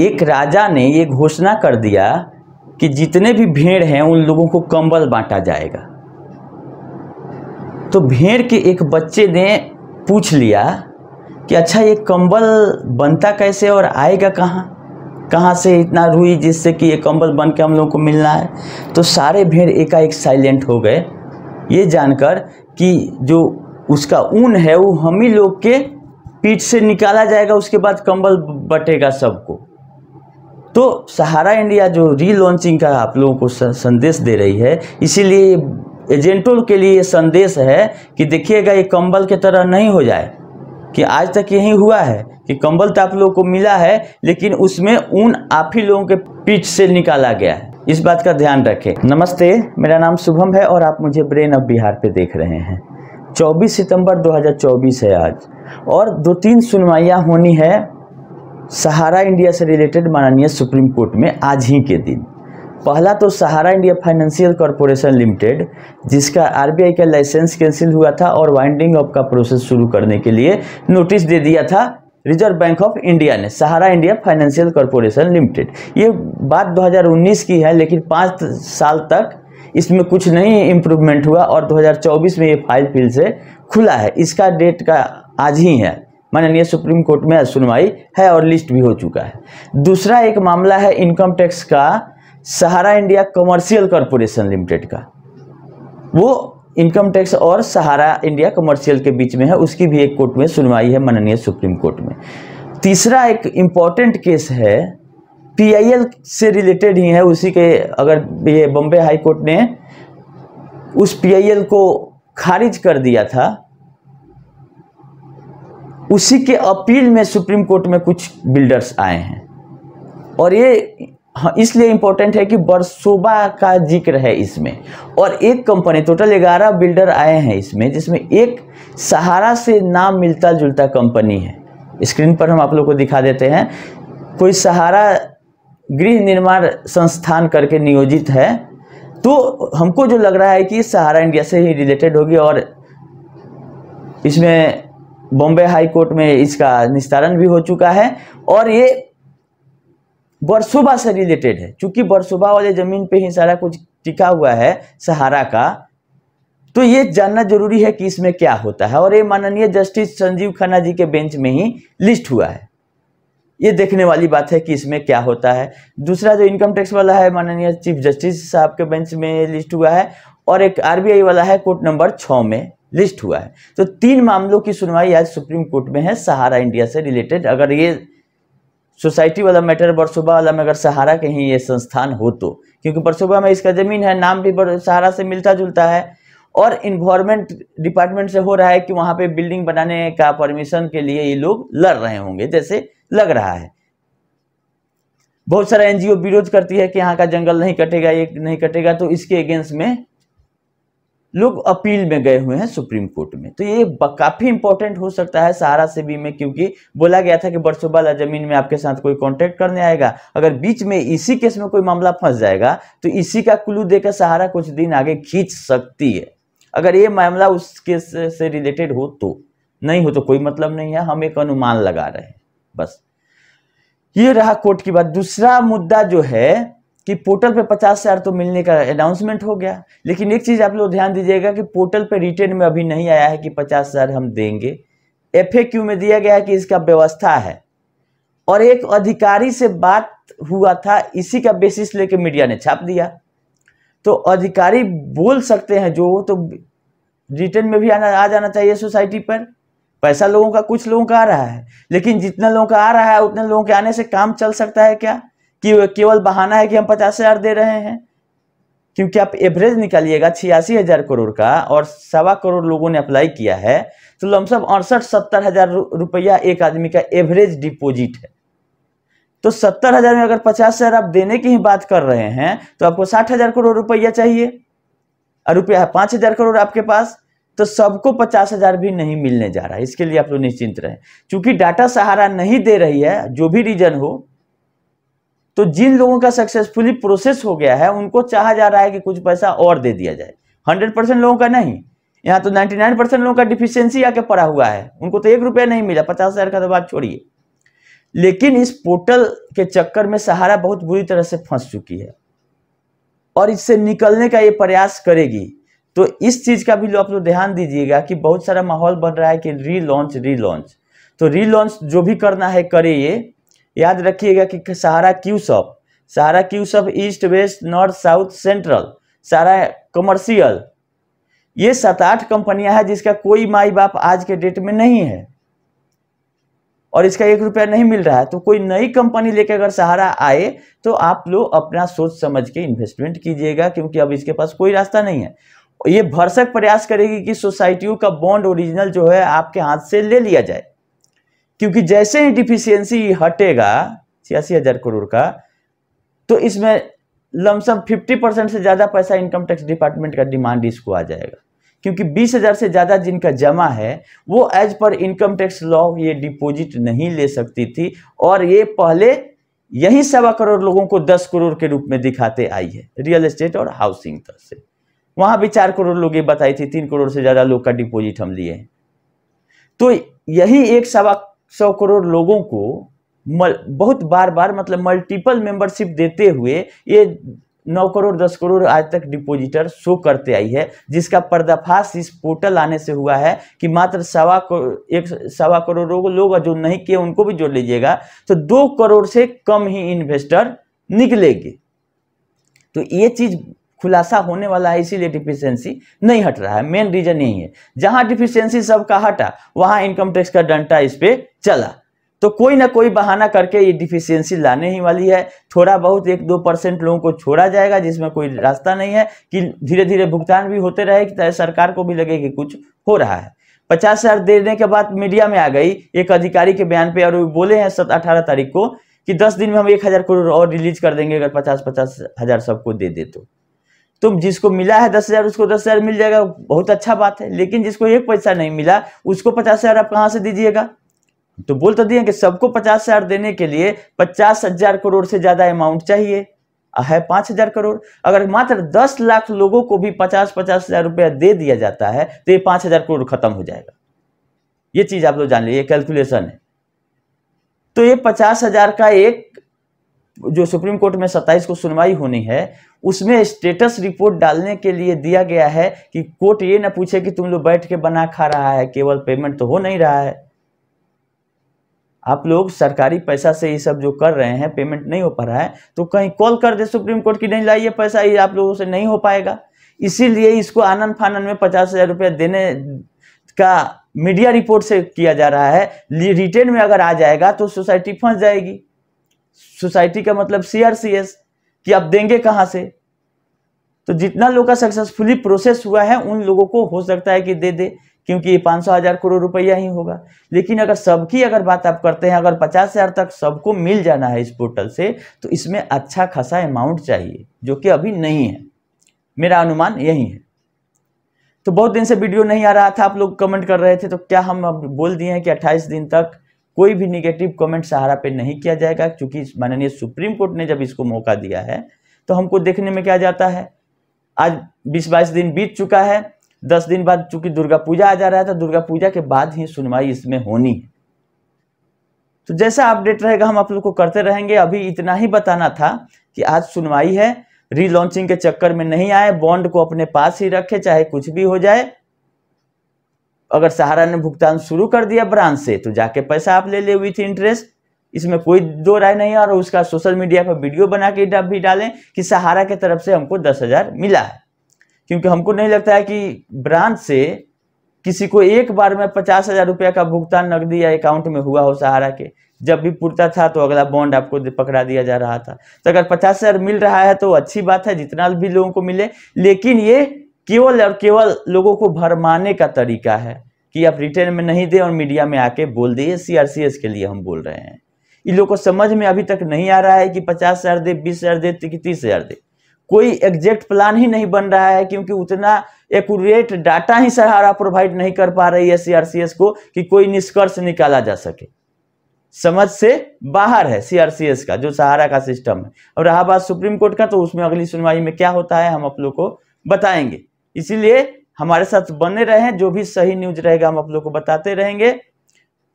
एक राजा ने ये घोषणा कर दिया कि जितने भी भेड़ हैं उन लोगों को कंबल बांटा जाएगा तो भेड़ के एक बच्चे ने पूछ लिया कि अच्छा ये कंबल बनता कैसे और आएगा कहाँ कहाँ से इतना रुई जिससे कि ये कंबल बन के हम लोगों को मिलना है तो सारे भेड़ एकाएक साइलेंट हो गए ये जानकर कि जो उसका ऊन है वो हम ही लोग के पीठ से निकाला जाएगा उसके बाद कंबल बटेगा सबको तो सहारा इंडिया जो रीलॉन्चिंग का आप लोगों को संदेश दे रही है इसीलिए एजेंटों के लिए ये संदेश है कि देखिएगा ये कंबल के तरह नहीं हो जाए कि आज तक यही हुआ है कि कंबल तो आप लोगों को मिला है लेकिन उसमें ऊन आप ही लोगों के पीठ से निकाला गया है इस बात का ध्यान रखें नमस्ते मेरा नाम शुभम है और आप मुझे ब्रेन ऑफ बिहार पे देख रहे हैं 24 सितंबर 2024 है आज और दो तीन सुनवाइयाँ होनी है सहारा इंडिया से रिलेटेड माननीय सुप्रीम कोर्ट में आज ही के दिन पहला तो Sahara India financial corporation limited जिसका आरबीआई का लाइसेंस कैंसिल हुआ था और वाइंडिंग अप का प्रोसेस शुरू करने के लिए नोटिस दे दिया था रिजर्व बैंक ऑफ इंडिया ने Sahara India financial corporation limited ये बात 2019 की है लेकिन पाँच साल तक इसमें कुछ नहीं इम्प्रूवमेंट हुआ और दो में ये फाइल फिल से खुला है इसका डेट का आज ही है माननीय सुप्रीम कोर्ट में सुनवाई है और लिस्ट भी हो चुका है दूसरा एक मामला है इनकम टैक्स का Sahara India commercial corporation limited का वो इनकम टैक्स और सहारा इंडिया कमर्शियल के बीच में है उसकी भी एक कोर्ट में सुनवाई है माननीय सुप्रीम कोर्ट में तीसरा एक इम्पॉर्टेंट केस है पीआईएल से रिलेटेड ही है उसी के अगर ये बॉम्बे हाई कोर्ट ने उस पीआईएल को खारिज कर दिया था उसी के अपील में सुप्रीम कोर्ट में कुछ बिल्डर्स आए हैं और ये हाँ, इसलिए इम्पोर्टेंट है कि बरसोबा का जिक्र है इसमें और एक कंपनी टोटल ग्यारह बिल्डर आए हैं इसमें जिसमें एक सहारा से नाम मिलता जुलता कंपनी है स्क्रीन पर हम आप लोग को दिखा देते हैं कोई सहारा गृह निर्माण संस्थान करके नियोजित है तो हमको जो लग रहा है कि सहारा इंडिया से ही रिलेटेड होगी और इसमें बॉम्बे हाई कोर्ट में इसका निस्तारण भी हो चुका है और ये बरसुबा से रिलेटेड है चूंकि बरसुबा वाले जमीन पे ही सारा कुछ टिका हुआ है सहारा का तो ये जानना जरूरी है कि इसमें क्या होता है और ये माननीय जस्टिस संजीव खन्ना जी के बेंच में ही लिस्ट हुआ है ये देखने वाली बात है कि इसमें क्या होता है दूसरा जो इनकम टैक्स वाला है माननीय चीफ जस्टिस साहब के बेंच में लिस्ट हुआ है और एक आरबीआई वाला है कोर्ट नंबर छः में लिस्ट हुआ है तो तीन मामलों की सुनवाई आज सुप्रीम कोर्ट में है सहारा इंडिया से रिलेटेड अगर ये सोसाइटी वाला मैटर बरसोबा वाला में अगर सहारा ही ये संस्थान हो तो क्योंकि बरसोबा में इसका ज़मीन है नाम भी सहारा से मिलता जुलता है और इन्वायरमेंट डिपार्टमेंट से हो रहा है कि वहाँ पे बिल्डिंग बनाने का परमिशन के लिए ये लोग लड़ रहे होंगे जैसे लग रहा है बहुत सारा एनजीओ विरोध करती है कि यहाँ का जंगल नहीं कटेगा ये नहीं कटेगा तो इसके अगेंस्ट में लोग अपील में गए हुए हैं सुप्रीम कोर्ट में तो ये काफ़ी इंपॉर्टेंट हो सकता है सहारा भी में क्योंकि बोला गया था कि बरसों वाला जमीन में आपके साथ कोई कांटेक्ट करने आएगा अगर बीच में इसी केस में कोई मामला फंस जाएगा तो इसी का क्लू देकर सहारा कुछ दिन आगे खींच सकती है अगर ये मामला उस केस से रिलेटेड हो तो नहीं हो तो कोई मतलब नहीं है हम एक अनुमान लगा रहे हैं बस ये रहा कोर्ट की बात दूसरा मुद्दा जो है कि पोर्टल पे पचास हज़ार तो मिलने का अनाउंसमेंट हो गया लेकिन एक चीज़ आप लोग ध्यान दीजिएगा कि पोर्टल पे रिटर्न में अभी नहीं आया है कि पचास हज़ार हम देंगे एफ में दिया गया है कि इसका व्यवस्था है और एक अधिकारी से बात हुआ था इसी का बेसिस लेके मीडिया ने छाप दिया तो अधिकारी बोल सकते हैं जो तो रिटर्न में भी आना आ जाना चाहिए सोसाइटी पर पैसा लोगों का कुछ लोगों का आ रहा है लेकिन जितना लोगों का आ रहा है उतने लोगों के आने से काम चल सकता है क्या कि केवल बहाना है कि हम पचास हजार दे रहे हैं क्योंकि आप एवरेज निकालिएगा छियासी हजार करोड़ का और सवा करोड़ लोगों ने अप्लाई किया है तो लमसम अड़सठ सत्तर हजार रुपया एक आदमी का एवरेज डिपोजिट है तो सत्तर हजार में अगर पचास हजार आप देने की ही बात कर रहे हैं तो आपको साठ हजार करोड़ रुपया चाहिए और रुपया है पाँच हजार करोड़ आपके पास तो सबको पचास हजार भी नहीं मिलने जा रहा है इसके लिए आप लोग निश्चिंत रहें चूंकि डाटा सहारा नहीं दे रही है जो भी रीजन हो तो जिन लोगों का सक्सेसफुली प्रोसेस हो गया है उनको चाहा जा रहा है कि कुछ पैसा और दे दिया जाए हंड्रेड परसेंट लोगों का नहीं यहाँ तो नाइनटी नाइन परसेंट लोगों का डिफिशियंसी आके पड़ा हुआ है उनको तो एक रुपया नहीं मिला पचास हज़ार का तो बात छोड़िए लेकिन इस पोर्टल के चक्कर में सहारा बहुत बुरी तरह से फंस चुकी है और इससे निकलने का ये प्रयास करेगी तो इस चीज़ का भी आप लोग ध्यान दीजिएगा कि बहुत सारा माहौल बन रहा है कि री लॉन्च री लॉन्च तो री लॉन्च जो भी करना है करे ये याद रखिएगा कि Sahara Q shop Sahara Q shop east west north south central सारा कमर्शियल ये सात आठ कंपनियां हैं जिसका कोई माई बाप आज के डेट में नहीं है और इसका एक रुपया नहीं मिल रहा है तो कोई नई कंपनी लेकर अगर सहारा आए तो आप लोग अपना सोच समझ के इन्वेस्टमेंट कीजिएगा क्योंकि अब इसके पास कोई रास्ता नहीं है ये भरसक प्रयास करेगी कि सोसाइटियों का बॉन्ड ओरिजिनल जो है आपके हाथ से ले लिया जाए क्योंकि जैसे ही डिफिशियंसी हटेगा छियासी हजार करोड़ का तो इसमें लमसम 50 परसेंट से ज़्यादा पैसा इनकम टैक्स डिपार्टमेंट का डिमांड इसको आ जाएगा क्योंकि 20,000 से ज़्यादा जिनका जमा है वो as per income tax law ये डिपॉजिट नहीं ले सकती थी और ये पहले यही सवा करोड़ लोगों को 10 करोड़ के रूप में दिखाते आई है रियल एस्टेट और हाउसिंग तरफ से वहां भी चार करोड़ लोग ये बताई थी तीन करोड़ से ज़्यादा लोग का डिपोजिट हम लिए हैं तो यही एक सवा सौ करोड़ लोगों को मल, बहुत बार बार मतलब मल्टीपल मेंबरशिप देते हुए ये नौ करोड़ दस करोड़ आज तक डिपोजिटर शो करते आई है जिसका पर्दाफाश इस पोर्टल आने से हुआ है कि मात्र सवा करोड़ एक सवा करोड़ लोग जो नहीं किए उनको भी जोड़ लीजिएगा तो दो करोड़ से कम ही इन्वेस्टर निकलेगे तो ये चीज खुलासा होने वाला है इसीलिए डिफिशियंसी नहीं हट रहा है मेन रीजन यही है जहां डिफिशियंसी सबका हटा वहां इनकम टैक्स का डंटा इस पर चला तो कोई ना कोई बहाना करके ये डिफिशियंसी लाने ही वाली है थोड़ा बहुत एक दो परसेंट लोगों को छोड़ा जाएगा जिसमें कोई रास्ता नहीं है कि धीरे धीरे भुगतान भी होते रहे कि सरकार को भी लगे कि कुछ हो रहा है पचास हजार देने के बाद मीडिया में आ गई एक अधिकारी के बयान पे और वो बोले हैं सत अठारह तारीख को कि दस दिन में हम एक हजार करोड़ और रिलीज कर देंगे अगर पचास पचास हजार सबको दे दे तो तुम जिसको मिला है दस हज़ार उसको दस हज़ार मिल जाएगा बहुत अच्छा बात है लेकिन जिसको एक पैसा नहीं मिला उसको पचास हज़ार आप कहाँ से दीजिएगा तो बोल तो दिए कि सबको पचास हज़ार देने के लिए पचास हज़ार करोड़ से ज़्यादा अमाउंट चाहिए है पाँच हज़ार करोड़ अगर मात्र दस लाख लोगों को भी पचास पचास हज़ार रुपया दे दिया जाता है तो ये पाँच हज़ार करोड़ खत्म हो जाएगा ये चीज़ आप लोग जान लीजिए कैलकुलेशन है तो ये पचास हज़ार का एक जो सुप्रीम कोर्ट में 27 को सुनवाई होनी है उसमें स्टेटस रिपोर्ट डालने के लिए दिया गया है कि कोर्ट ये ना पूछे कि तुम लोग बैठ के बना खा रहा है केवल पेमेंट तो हो नहीं रहा है आप लोग सरकारी पैसा से ये सब जो कर रहे हैं पेमेंट नहीं हो पा रहा है तो कहीं कॉल कर दे सुप्रीम कोर्ट की नहीं लाइए पैसा ये आप लोगों से नहीं हो पाएगा इसीलिए इसको आनंद फानंद में पचास हजार रुपया देने का मीडिया रिपोर्ट से किया जा रहा है रिटर्न में अगर आ जाएगा तो सोसाइटी फंस जाएगी सोसाइटी का मतलब सीआरसीएस कि आप देंगे कहां से तो जितना लोग का सक्सेसफुली प्रोसेस हुआ है उन लोगों को हो सकता है कि दे दे क्योंकि ये पाँच सौ हजार करोड़ रुपया ही होगा लेकिन अगर सबकी अगर बात आप करते हैं अगर पचास हजार तक सबको मिल जाना है इस पोर्टल से तो इसमें अच्छा खासा अमाउंट चाहिए जो कि अभी नहीं है मेरा अनुमान यही है तो बहुत दिन से वीडियो नहीं आ रहा था आप लोग कमेंट कर रहे थे तो क्या हम बोल दिए हैं कि अट्ठाईस दिन तक कोई भी निगेटिव कमेंट सहारा पे नहीं किया जाएगा क्योंकि माननीय सुप्रीम कोर्ट ने जब इसको मौका दिया है तो हमको देखने में क्या जाता है आज बीस बाईस दिन बीत चुका है दस दिन बाद चूंकि दुर्गा पूजा आ जा रहा है तो दुर्गा पूजा के बाद ही सुनवाई इसमें होनी है तो जैसा अपडेट रहेगा हम आप लोग को करते रहेंगे अभी इतना ही बताना था कि आज सुनवाई है रीलॉन्चिंग के चक्कर में नहीं आए बॉन्ड को अपने पास ही रखे चाहे कुछ भी हो जाए अगर सहारा ने भुगतान शुरू कर दिया ब्रांच से तो जाके पैसा आप ले ले विथ इंटरेस्ट इसमें कोई दो राय नहीं है और उसका सोशल मीडिया पर वीडियो बना के भी डालें कि सहारा के तरफ से हमको दस हज़ार मिला है क्योंकि हमको नहीं लगता है कि ब्रांच से किसी को एक बार में पचास हज़ार रुपया का भुगतान नकदी या अकाउंट में हुआ हो सहारा के जब भी पूर्ता था तो अगला बॉन्ड आपको पकड़ा दिया जा रहा था तो अगर पचास हज़ार मिल रहा है तो अच्छी बात है जितना भी लोगों को मिले लेकिन ये केवल और केवल लोगों को भरमाने का तरीका है कि आप रिटर्न में नहीं दें और मीडिया में आके बोल दे सीआरसीएस के लिए हम बोल रहे हैं इन लोगों को समझ में अभी तक नहीं आ रहा है कि पचास हज़ार दे बीस हज़ार दे तीस हज़ार दे कोई एग्जैक्ट प्लान ही नहीं बन रहा है क्योंकि उतना एकट डाटा ही सहारा प्रोवाइड नहीं कर पा रही है सीआरसीएस को कि कोई निष्कर्ष निकाला जा सके समझ से बाहर है सीआरसीएस का जो सहारा का सिस्टम है और रहा बात सुप्रीम कोर्ट का तो उसमें अगली सुनवाई में क्या होता है हम आप लोग को बताएंगे इसीलिए हमारे साथ बने रहें जो भी सही न्यूज रहेगा हम आप लोग को बताते रहेंगे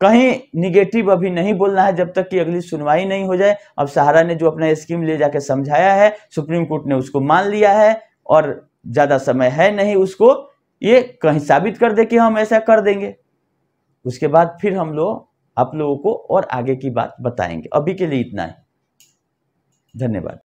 कहीं निगेटिव अभी नहीं बोलना है जब तक कि अगली सुनवाई नहीं हो जाए अब सहारा ने जो अपना स्कीम ले जाके समझाया है सुप्रीम कोर्ट ने उसको मान लिया है और ज़्यादा समय है नहीं उसको ये कहीं साबित कर दे कि हम ऐसा कर देंगे उसके बाद फिर हम लोग आप लोगों को और आगे की बात बताएंगे अभी के लिए इतना ही धन्यवाद